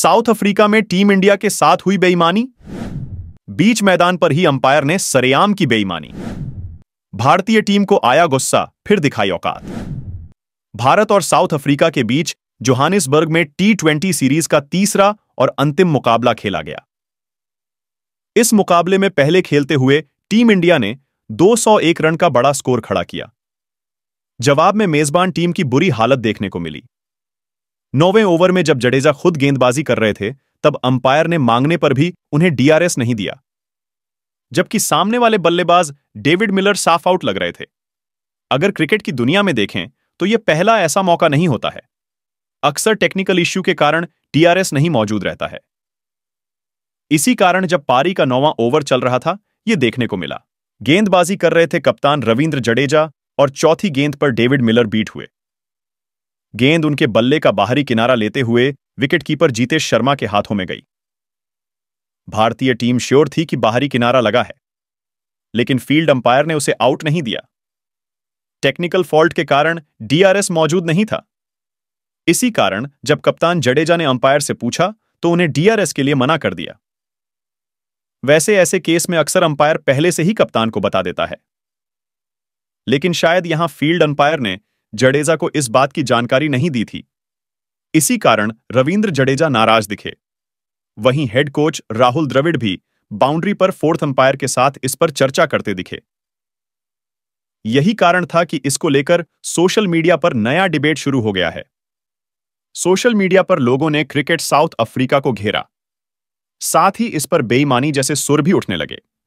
south Africa में team India के साथ हुई बेईमानी बीच मैदान पर ही अंपायर ने सरेआम की बेईमानी भारतीय टीम को आया गुस्सा फिर दिखाई औकात भारत और साउथ अफ्रीका के बीच जोहानिसबर्ग में टी ट्वेंटी सीरीज का तीसरा और अंतिम मुकाबला खेला गया इस मुकाबले में पहले खेलते हुए टीम इंडिया ने 201 रन का बड़ा स्कोर खड़ा किया जवाब में मेजबान टीम की बुरी हालत देखने को मिली नौवें ओवर में जब जडेजा खुद गेंदबाजी कर रहे थे तब अंपायर ने मांगने पर भी उन्हें डीआरएस नहीं दिया जबकि सामने वाले बल्लेबाज डेविड मिलर साफ आउट लग रहे थे अगर क्रिकेट की दुनिया में देखें तो यह पहला ऐसा मौका नहीं होता है अक्सर टेक्निकल इश्यू के कारण टीआरएस नहीं मौजूद रहता है इसी कारण जब पारी का नौवां ओवर चल रहा था यह देखने को मिला गेंदबाजी कर रहे थे कप्तान रविंद्र जडेजा और चौथी गेंद पर डेविड मिलर बीट हुए गेंद उनके बल्ले का बाहरी किनारा लेते हुए विकेटकीपर जीतेश शर्मा के हाथों में गई भारतीय टीम श्योर थी कि बाहरी किनारा लगा है लेकिन फील्ड अंपायर ने उसे आउट नहीं दिया टेक्निकल फॉल्ट के कारण डीआरएस मौजूद नहीं था इसी कारण जब कप्तान जडेजा ने अंपायर से पूछा तो उन्हें डीआरएस के लिए मना कर दिया वैसे ऐसे केस में अक्सर अंपायर पहले से ही कप्तान को बता देता है लेकिन शायद यहां फील्ड अंपायर ने जडेजा को इस बात की जानकारी नहीं दी थी इसी कारण रविंद्र जडेजा नाराज दिखे वहीं हेड कोच राहुल द्रविड़ भी बाउंड्री पर फोर्थ अंपायर के साथ इस पर चर्चा करते दिखे यही कारण था कि इसको लेकर सोशल मीडिया पर नया डिबेट शुरू हो गया है सोशल मीडिया पर लोगों ने क्रिकेट साउथ अफ्रीका को घेरा साथ ही इस पर बेईमानी जैसे सुर भी उठने लगे